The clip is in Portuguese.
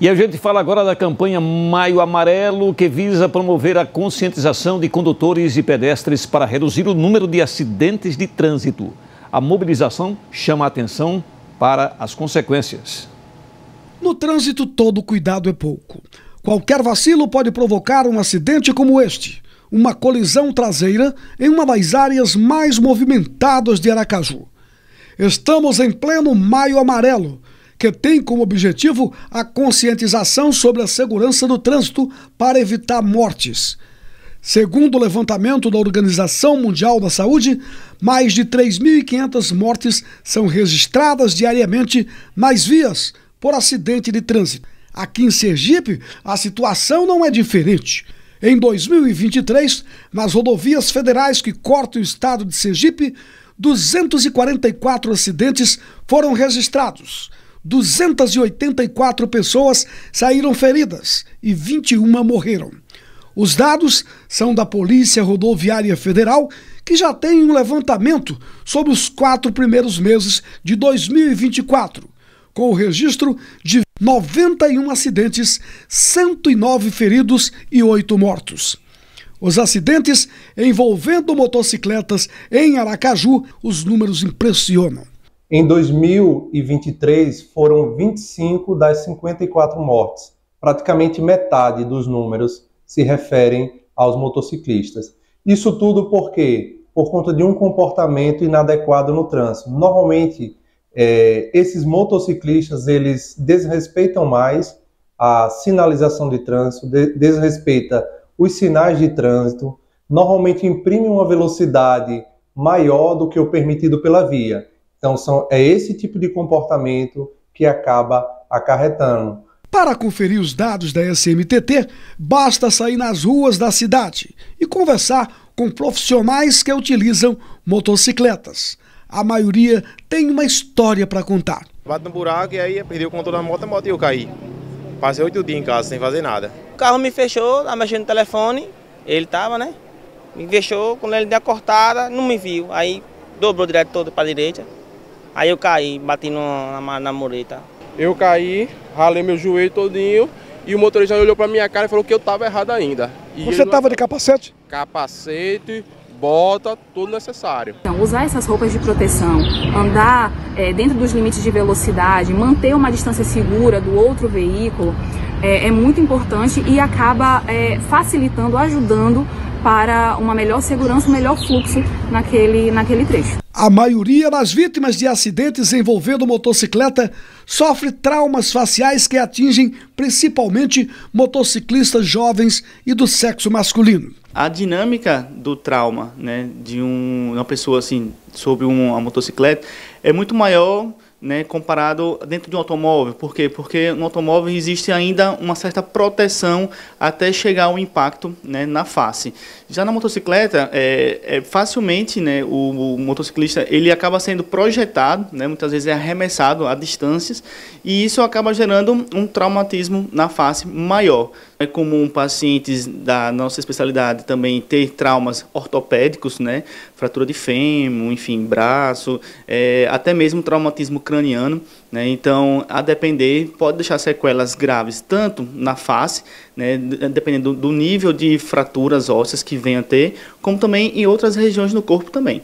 E a gente fala agora da campanha Maio Amarelo, que visa promover a conscientização de condutores e pedestres para reduzir o número de acidentes de trânsito. A mobilização chama a atenção para as consequências. No trânsito, todo cuidado é pouco. Qualquer vacilo pode provocar um acidente como este uma colisão traseira em uma das áreas mais movimentadas de Aracaju. Estamos em pleno Maio Amarelo que tem como objetivo a conscientização sobre a segurança do trânsito para evitar mortes. Segundo o levantamento da Organização Mundial da Saúde, mais de 3.500 mortes são registradas diariamente nas vias por acidente de trânsito. Aqui em Sergipe, a situação não é diferente. Em 2023, nas rodovias federais que cortam o estado de Sergipe, 244 acidentes foram registrados. 284 pessoas saíram feridas e 21 morreram. Os dados são da Polícia Rodoviária Federal, que já tem um levantamento sobre os quatro primeiros meses de 2024, com o registro de 91 acidentes, 109 feridos e 8 mortos. Os acidentes envolvendo motocicletas em Aracaju, os números impressionam. Em 2023, foram 25 das 54 mortes. Praticamente metade dos números se referem aos motociclistas. Isso tudo por quê? Por conta de um comportamento inadequado no trânsito. Normalmente, é, esses motociclistas eles desrespeitam mais a sinalização de trânsito, de, desrespeita os sinais de trânsito, normalmente imprime uma velocidade maior do que o permitido pela via. Então, são, é esse tipo de comportamento que acaba acarretando. Para conferir os dados da SMTT, basta sair nas ruas da cidade e conversar com profissionais que utilizam motocicletas. A maioria tem uma história para contar. Bate no buraco e aí perdi o controle da moto, a moto e eu caí. Passei oito dias em casa sem fazer nada. O carro me fechou, estava mexendo no telefone, ele estava, né? Me fechou, quando ele deu a cortada, não me viu. Aí dobrou direto todo para a direita, Aí eu caí, bati no, na, na mureta. Eu caí, ralei meu joelho todinho e o motorista olhou pra minha cara e falou que eu tava errado ainda. E Você tava de capacete? Capacete, bota, tudo necessário. Então, usar essas roupas de proteção, andar é, dentro dos limites de velocidade, manter uma distância segura do outro veículo é, é muito importante e acaba é, facilitando, ajudando para uma melhor segurança, um melhor fluxo naquele, naquele trecho. A maioria das vítimas de acidentes envolvendo motocicleta sofre traumas faciais que atingem principalmente motociclistas jovens e do sexo masculino. A dinâmica do trauma né, de um, uma pessoa assim sobre uma motocicleta é muito maior né, comparado dentro de um automóvel. Por quê? Porque no automóvel existe ainda uma certa proteção até chegar ao impacto né, na face. Já na motocicleta, é, é facilmente né, o, o, motociclista ele acaba sendo projetado, né, muitas vezes é arremessado a distâncias, e isso acaba gerando um traumatismo na face maior. É comum pacientes da nossa especialidade também ter traumas ortopédicos, né, fratura de fêmur, enfim, braço, é, até mesmo traumatismo craniano. Né? Então, a depender, pode deixar sequelas graves tanto na face, né? dependendo do nível de fraturas ósseas que venha a ter, como também em outras regiões do corpo também.